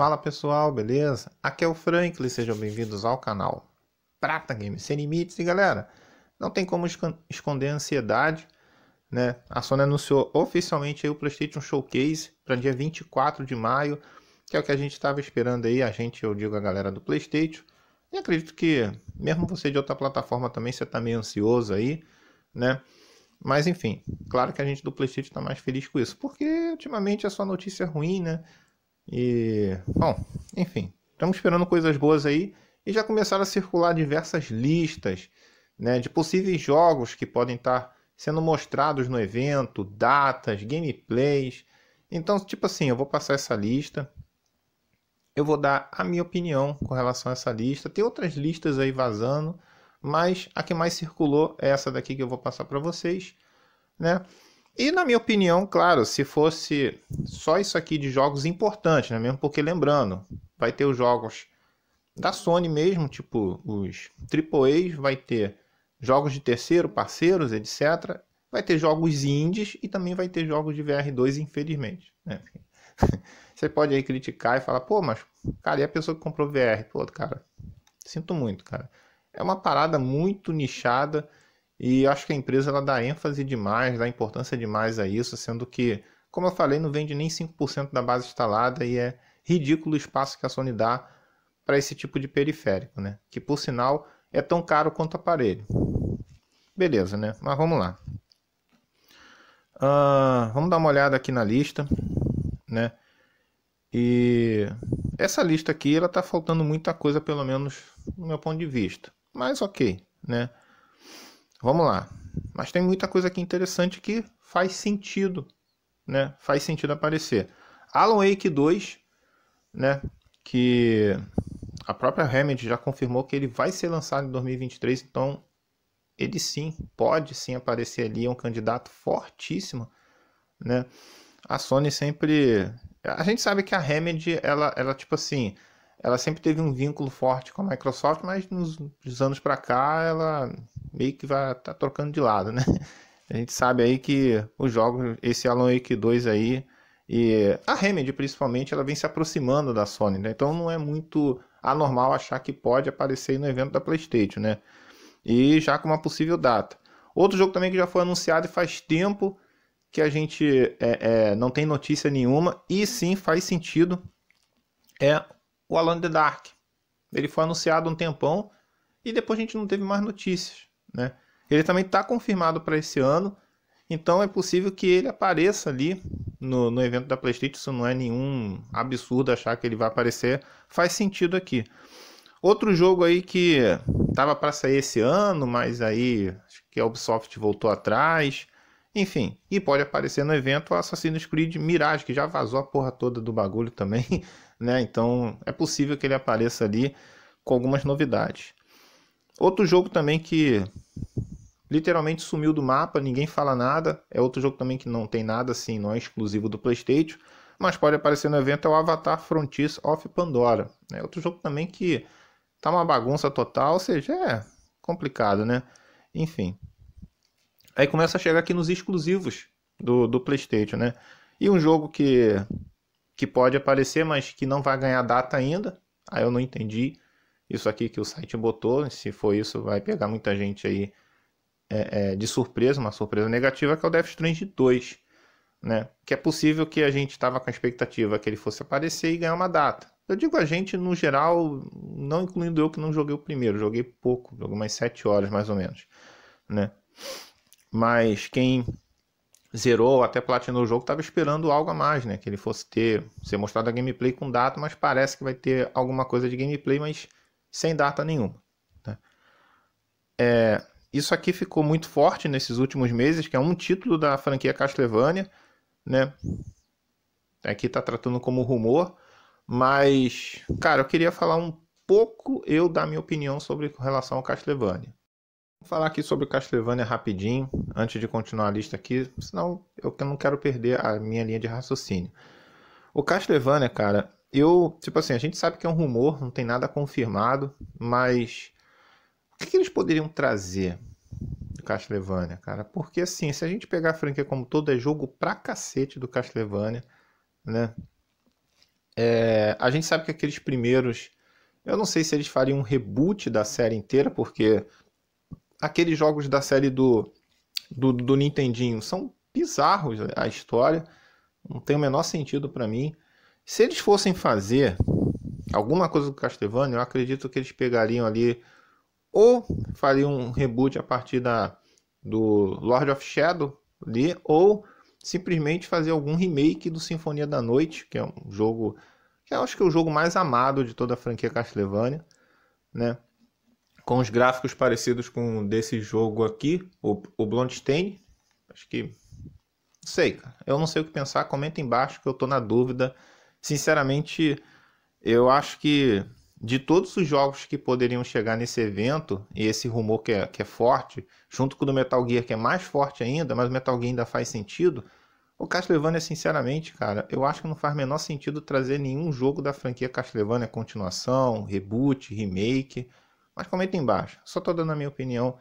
Fala pessoal, beleza? Aqui é o Franklin, sejam bem-vindos ao canal Prata Games Sem Limites. E galera, não tem como esconder a ansiedade, né? A Sony anunciou oficialmente o PlayStation Showcase para dia 24 de maio, que é o que a gente estava esperando aí, a gente, eu digo a galera do PlayStation. E acredito que mesmo você de outra plataforma também você está meio ansioso aí, né? Mas enfim, claro que a gente do PlayStation está mais feliz com isso, porque ultimamente é só notícia ruim, né? E, bom, enfim, estamos esperando coisas boas aí e já começaram a circular diversas listas né, de possíveis jogos que podem estar sendo mostrados no evento, datas, gameplays. Então, tipo assim, eu vou passar essa lista. Eu vou dar a minha opinião com relação a essa lista. Tem outras listas aí vazando, mas a que mais circulou é essa daqui que eu vou passar para vocês, né? E na minha opinião, claro, se fosse só isso aqui de jogos importantes, né? Mesmo porque lembrando, vai ter os jogos da Sony mesmo, tipo os AAAs, vai ter jogos de terceiro, parceiros, etc. Vai ter jogos indies e também vai ter jogos de VR2, infelizmente. Né? Você pode aí criticar e falar, pô, mas cara, e a pessoa que comprou VR? Pô, cara, sinto muito, cara. É uma parada muito nichada e acho que a empresa ela dá ênfase demais, dá importância demais a isso, sendo que, como eu falei, não vende nem 5% da base instalada e é ridículo o espaço que a Sony dá para esse tipo de periférico, né? Que por sinal é tão caro quanto o aparelho. Beleza, né? Mas vamos lá. Uh, vamos dar uma olhada aqui na lista, né? E essa lista aqui, ela tá faltando muita coisa, pelo menos no meu ponto de vista. Mas ok, né? Vamos lá. Mas tem muita coisa aqui interessante que faz sentido, né? Faz sentido aparecer. Alan Wake 2, né? Que a própria Remedy já confirmou que ele vai ser lançado em 2023, então ele sim pode sim aparecer ali, é um candidato fortíssimo, né? A Sony sempre, a gente sabe que a Remedy ela ela tipo assim, ela sempre teve um vínculo forte com a Microsoft, mas nos anos para cá ela meio que vai tá trocando de lado, né? A gente sabe aí que os jogos, esse Alan Wake 2 aí, e a Remedy principalmente, ela vem se aproximando da Sony, né? Então não é muito anormal achar que pode aparecer no evento da PlayStation, né? E já com uma possível data. Outro jogo também que já foi anunciado e faz tempo que a gente é, é, não tem notícia nenhuma, e sim faz sentido, é o Alan the Dark. Ele foi anunciado um tempão e depois a gente não teve mais notícias né? Ele também está confirmado para esse ano, então é possível que ele apareça ali no, no evento da PlayStation. Isso não é nenhum absurdo achar que ele vai aparecer, faz sentido aqui. Outro jogo aí que tava para sair esse ano, mas aí acho que a Ubisoft voltou atrás. Enfim, e pode aparecer no evento o Assassin's Creed Mirage, que já vazou a porra toda do bagulho também, né? Então é possível que ele apareça ali com algumas novidades. Outro jogo também que literalmente sumiu do mapa, ninguém fala nada. É outro jogo também que não tem nada assim, não é exclusivo do PlayStation, mas pode aparecer no evento é o Avatar Frontiers of Pandora. É outro jogo também que tá uma bagunça total, ou seja, é complicado, né? Enfim. Aí começa a chegar aqui nos exclusivos do, do PlayStation, né? E um jogo que, que pode aparecer, mas que não vai ganhar data ainda. Aí eu não entendi isso aqui que o site botou. Se for isso, vai pegar muita gente aí é, é, de surpresa, uma surpresa negativa, que é o Death Strange 2. Né? Que é possível que a gente estava com a expectativa que ele fosse aparecer e ganhar uma data. Eu digo a gente, no geral, não incluindo eu que não joguei o primeiro, joguei pouco, joguei umas 7 horas mais ou menos. Né? Mas quem zerou até platinou o jogo estava esperando algo a mais, né? Que ele fosse ter, ser mostrado a gameplay com data, mas parece que vai ter alguma coisa de gameplay, mas sem data nenhuma. Né? É, isso aqui ficou muito forte nesses últimos meses, que é um título da franquia Castlevania, né? Aqui tá tratando como rumor, mas, cara, eu queria falar um pouco eu da minha opinião sobre relação ao Castlevania. Vou falar aqui sobre o Castlevania rapidinho, antes de continuar a lista aqui, senão eu não quero perder a minha linha de raciocínio. O Castlevania, cara, eu, tipo assim, a gente sabe que é um rumor, não tem nada confirmado, mas o que eles poderiam trazer do Castlevania, cara? Porque assim, se a gente pegar a franquia como todo, é jogo pra cacete do Castlevania, né? É, a gente sabe que aqueles primeiros. Eu não sei se eles fariam um reboot da série inteira, porque aqueles jogos da série do, do, do Nintendinho são bizarros a história. Não tem o menor sentido para mim. Se eles fossem fazer alguma coisa do Castlevania, eu acredito que eles pegariam ali ou faria um reboot a partir da, do Lord of Shadow ali, ou simplesmente fazer algum remake do Sinfonia da Noite, que é um jogo que eu acho que é o jogo mais amado de toda a franquia Castlevania, né? Com os gráficos parecidos com desse jogo aqui, o, o Blondstein. Acho que. Não sei, cara. Eu não sei o que pensar. Comenta embaixo que eu tô na dúvida. Sinceramente, eu acho que de todos os jogos que poderiam chegar nesse evento, e esse rumor que é, que é forte, junto com o do Metal Gear, que é mais forte ainda, mas o Metal Gear ainda faz sentido. O Castlevania, sinceramente, cara, eu acho que não faz menor sentido trazer nenhum jogo da franquia Castlevania, continuação, reboot, remake. Mas comenta embaixo. Só tô dando a minha opinião.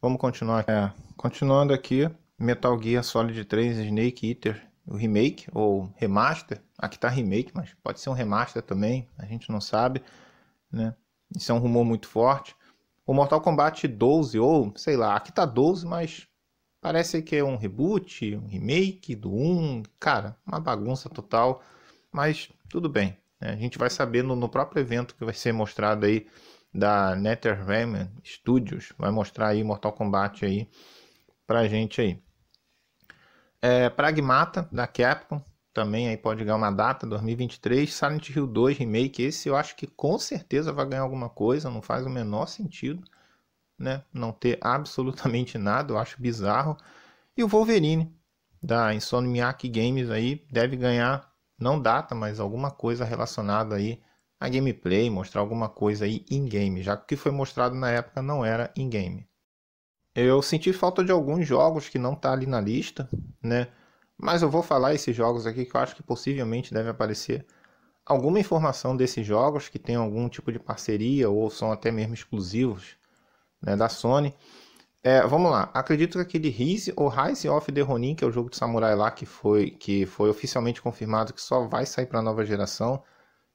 Vamos continuar. É, continuando aqui, Metal Gear Solid 3 Snake Eater, o remake ou remaster. Aqui tá remake, mas pode ser um remaster também, a gente não sabe né? Isso é um rumor muito forte. O Mortal Kombat 12, ou sei lá, aqui tá 12, mas parece que é um reboot, um remake do 1. Cara, uma bagunça total. Mas tudo bem. Né? A gente vai sabendo no próprio evento que vai ser mostrado aí da NetherRealm Studios. Vai mostrar aí Mortal Kombat aí pra gente aí. É, Pragmata, da Capcom, também aí pode ganhar uma data, 2023. Silent Hill 2 Remake, esse eu acho que com certeza vai ganhar alguma coisa, não faz o menor sentido, né? Não ter absolutamente nada, eu acho bizarro. E o Wolverine, da Insomniac Games aí, deve ganhar, não data, mas alguma coisa relacionada aí a gameplay, mostrar alguma coisa aí in-game, já que o que foi mostrado na época não era in-game. Eu senti falta de alguns jogos que não tá ali na lista, né? Mas eu vou falar esses jogos aqui que eu acho que possivelmente deve aparecer alguma informação desses jogos que tem algum tipo de parceria ou são até mesmo exclusivos né, da Sony. É, vamos lá, acredito que aquele Rise ou Rise of the Ronin, que é o jogo de samurai lá que foi, que foi oficialmente confirmado que só vai sair para a nova geração.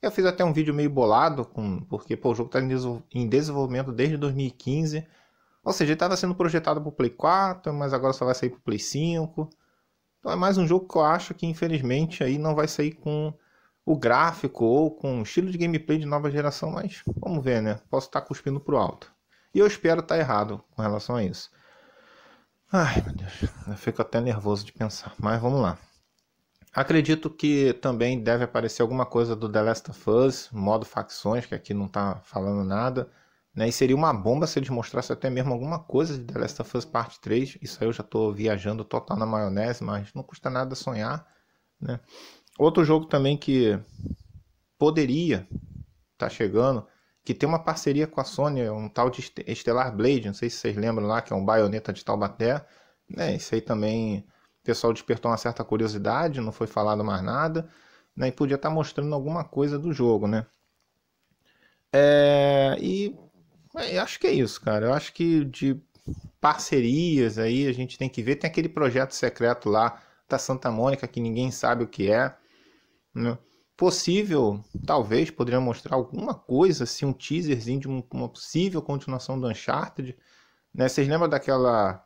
Eu fiz até um vídeo meio bolado, com, porque pô, o jogo está em desenvolvimento desde 2015. Ou seja, ele estava sendo projetado para o Play 4, mas agora só vai sair para o Play 5. Então é mais um jogo que eu acho que infelizmente aí não vai sair com o gráfico ou com o estilo de gameplay de nova geração, mas vamos ver, né? Posso estar cuspindo pro alto. E eu espero estar errado com relação a isso. Ai, meu Deus, eu fico até nervoso de pensar, mas vamos lá. Acredito que também deve aparecer alguma coisa do The Last of Us, modo facções, que aqui não está falando nada. Né? E seria uma bomba se eles mostrassem até mesmo alguma coisa de The Last of Us Part 3. Isso aí eu já estou viajando total na maionese, mas não custa nada sonhar. Né? Outro jogo também que poderia estar tá chegando, que tem uma parceria com a Sony, é um tal de Stellar Blade, não sei se vocês lembram lá, que é um baioneta de Taubaté. Né? Isso aí também o pessoal despertou uma certa curiosidade, não foi falado mais nada. Né? E podia estar tá mostrando alguma coisa do jogo, né? É... E é, eu acho que é isso, cara. Eu acho que de parcerias aí a gente tem que ver. Tem aquele projeto secreto lá da Santa Mônica que ninguém sabe o que é. Né? Possível, talvez, poderia mostrar alguma coisa, assim, um teaserzinho de uma possível continuação do Uncharted. Né? Vocês lembram daquela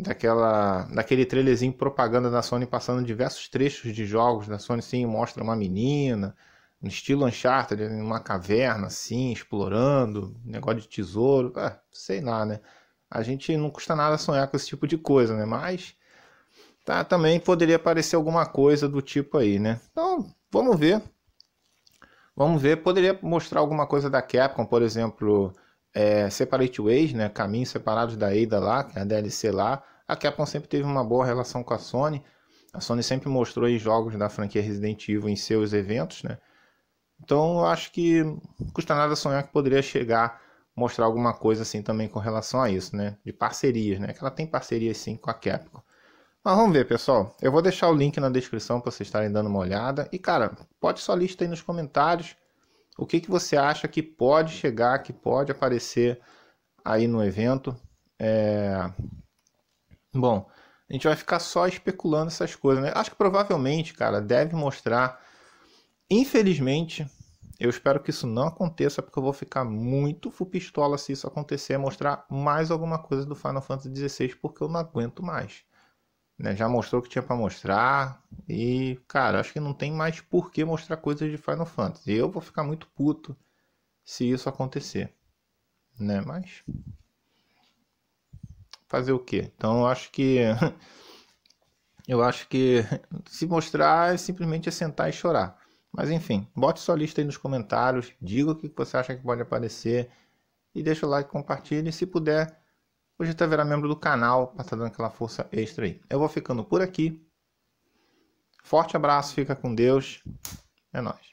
daquela daquele trailerzinho propaganda da Sony passando diversos trechos de jogos da Sony sim mostra uma menina no estilo Uncharted, numa caverna assim, explorando, negócio de tesouro, ah, sei lá, né? A gente não custa nada sonhar com esse tipo de coisa, né? Mas tá, também poderia aparecer alguma coisa do tipo aí, né? Então, vamos ver. Vamos ver, poderia mostrar alguma coisa da Capcom, por exemplo, é, Separate Ways, né? Caminhos Separados da Ada lá, que é a DLC lá. A Capcom sempre teve uma boa relação com a Sony. A Sony sempre mostrou aí jogos da franquia Resident Evil em seus eventos, né? Então eu acho que custa nada sonhar que poderia chegar mostrar alguma coisa assim também com relação a isso, né? De parcerias, né? Que ela tem parcerias sim com a Capcom. Mas vamos ver, pessoal. Eu vou deixar o link na descrição para vocês estarem dando uma olhada. E cara, pode sua lista aí nos comentários o que, que você acha que pode chegar, que pode aparecer aí no evento. É... Bom, a gente vai ficar só especulando essas coisas, né? Acho que provavelmente, cara, deve mostrar Infelizmente, eu espero que isso não aconteça, porque eu vou ficar muito pistola se isso acontecer, é mostrar mais alguma coisa do Final Fantasy XVI, porque eu não aguento mais. Né? Já mostrou o que tinha para mostrar, e, cara, acho que não tem mais por que mostrar coisas de Final Fantasy. Eu vou ficar muito puto se isso acontecer. Né? Mas. Fazer o quê? Então eu acho que. eu acho que se mostrar é simplesmente é sentar e chorar. Mas enfim, bote sua lista aí nos comentários, diga o que você acha que pode aparecer e deixa o like, compartilhe. E se puder, hoje até virar membro do canal para estar tá dando aquela força extra aí. Eu vou ficando por aqui. Forte abraço, fica com Deus. É nóis.